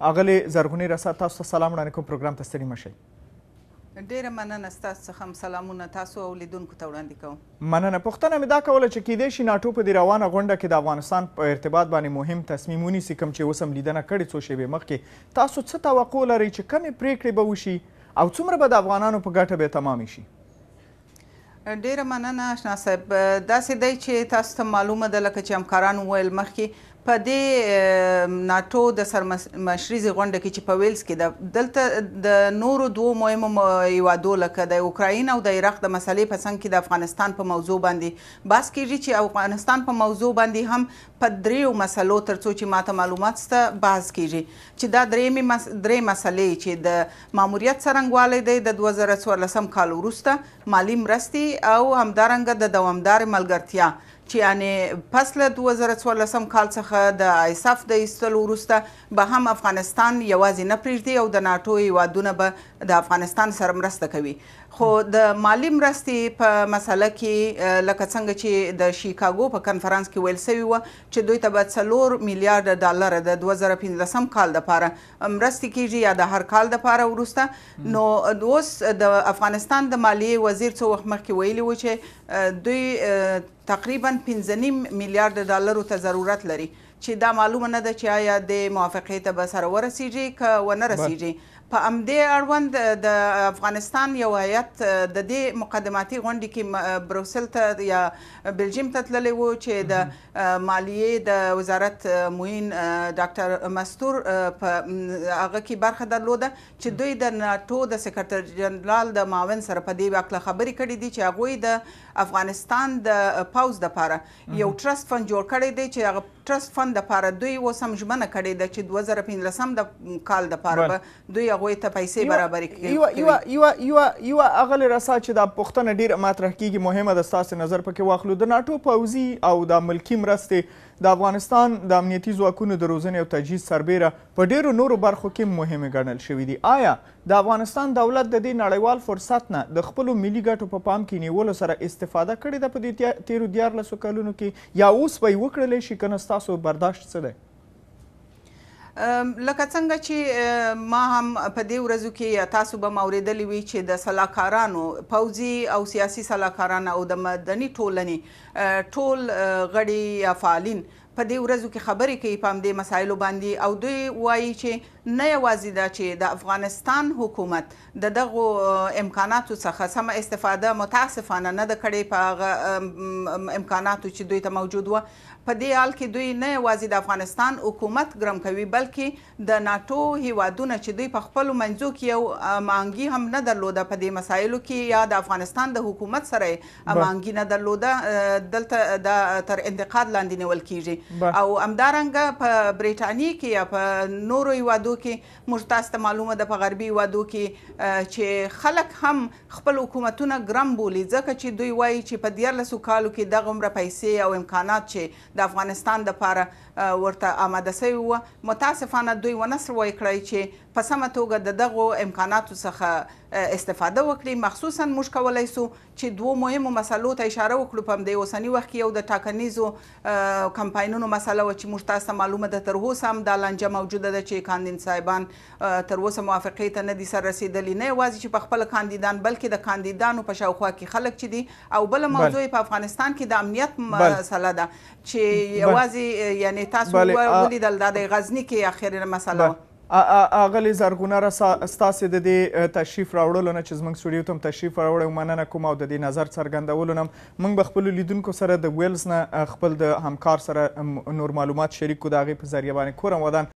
اغلی زرغونی رسا تاسو ته سلام وړاندې کوم پروګرام ته ستړي مشئ ډیره مننه ستاسو څخه هم سلامونه تاسو او لیدونکو ته وړاندې کوم مننه پوښتنه مې دا کوله چې کیدای شي ناټو په دې روانه غونډه کې د افغانستان په ارتباط باندې مهم تصمیم ونیسي کوم چې اوس هم لیدنه کړې څو شیبې مخکې تاسو څه توقع لرئ چې کمې پریکړې به وشي او څومره به د افغانانو په ګټه به تمامې شي ډیره مننه شنا صاحب داسې دی چې تاسو ته معلومه ده لکه چې همکارانو وویل مخکې په دې ناتو د سرمشريزي غونډه کې چې په ویلز کې د دلته د نورو دوو مهمو یوادو لکه د اوکراین او د عراق د مسلې په څنګ کې د افغانستان په موضوع باندې باس کیږي چې افغانستان په موضوع باندې هم په دریو مسلو ترڅو چې ماته معلومات ست باس کیږي چې دا درې مې مس درې مسلې چې د ماموریت سرنګوالي د 2014 کال وروسته مالی مرستي او همدارنګه د دوامدار ملګرتیا چې یعنی پس له 2014 کال څخه د ایساف د ایستلو وروسته به هم افغانستان یوازې نه پرېږدي او د ناتو هیوادونه به د افغانستان سره مرسته کوي خو د مالی مرستې په مسله کې لکه څنګه چې د شیکاګو په کنفرانس کې ویل سوي و چې دوی ته به څلور میلیارډ ډالر د 2015 کال لپاره مرستې کیږي یا د هر کال لپاره وروسته نو اوس د افغانستان د مالی وزیر څو وخت مخکې ویلي و چې دوی تقریبا 15 میلیارډ ډالرو ته ضرورت لري چې دا معلومه نه ده چې آیا د موافقې ته به سره ورسیږي که ونه رسیږي په امدې اړوند د افغانستان یو هیات د دې مقدماتي غونډې کې بروسل ته یا بلجیم ته تللی و چې د مالیې د وزارت موین ډاکټر مستور په هغه کې برخه درلوده چې دوی د ناتو د سکرټر جنرال د معاون سره په دې اړه خبرې کړې دي چې هغوی د افغانستان د پاوز لپاره یو ټرست فند جوړ کړی دی چې هغه ټرست فند لپاره دوی وسم ژمنه کړې ده چې 2015 د کال لپاره دوی هغوی ته پیسې برابرې یوه یوه یوه اغلی رسا چې دا پوښتنه ډېره مطرح کیږي مهمه ده ستاسې نظر پکې واخلو د ناټو پوځي او د ملکي مرستې د افغانستان د امنیتي ځواکونو د روزنې او تجهیز سربیره په ډیرو نورو برخو کې مهمې ګڼل شوي دي آیا د افغانستان دولت د دې نړیوال فرصت نه د خپلو ملي ګټو په پا پام کې نیولو سره استفاده کړې ده په دې تیرو دیارلسو کلونو کې یا اوس به یې وکړلی شي که نه ستاسو برداشت څه دی لکه څنګه چې ما هم په دې ورځو کې تاسو به موریدلې وي چې د سلاکارانو پوځي او سیاسي سلاکارانو او د مدني ټولنې ټول غړي یا فعالین په دې ورځو کې خبرې کوي په همدې مسایلو باندې او دوی وایي چې نه یوازې دا چې د افغانستان حکومت د دغو امکاناتو څخه سمه استفاده متاسفانه نه د کړې په امکاناتو چې دوی ته موجود و په دې حال کې دوی نه یوازې د افغانستان حکومت ګرم کوي بلکې د ناتو هیوادونه چې دوی په خپل منځو کې یو مانګي هم نه درلوده په دې مسایلو کې یا د افغانستان د حکومت سره مانګي نه درلوده دلته د تر انتقاد لاندې نیول کیږي او امدارنګ په برېټانی کې یا په نورو یوادو کې موږ تاسو ته معلومه ده په غربي یوادو کې چې خلک هم خپل حکومتونه ګرم بولي ځکه چې دوی وایي چې په دیارلسو کالو کې دغه عمره پیسې او امکانات چې د افغانستان د لپاره ورته آماده سوي وه متاسفانه دوی ونه سروي کړی چې په سمه توګه د دغو امکاناتو څخه استفاده وکړي مخصوصا موږ کولای سو چې دوه مهمو مسلو ته اشاره وکړو په دې اوسنی وخت کې یو د ټاکنیزو کمپاینونو مسله و چې موږ تاسو معلومه ده تر اوسه هم دا لانجه موجوده ده چې کاندین صاحبان تر اوسه موافقې ته نه دي سر رسیدلی نه یوازې چې په خپل کاندیدان بلکې د کاندیدانو په شاوخوا کې خلک چې دي او بل موضوع په افغانستان کې د امنیت مسله ده چې یوازې یعنی تاسو ولیدل دا د غزنی کې اخیری مسله اغلی زرګونه را ستاسې د دې تشریف راوړلو نه چې زموږ سټوډیو ته هم تشریف راوړی مننه کوم او د دې نظر څرګندولو نه موږ به خپلو لیدونکو سره د ویلز نه خپل د همکار سره نور معلومات شریک کړو د هغې په ذریعه باندې کورم ودان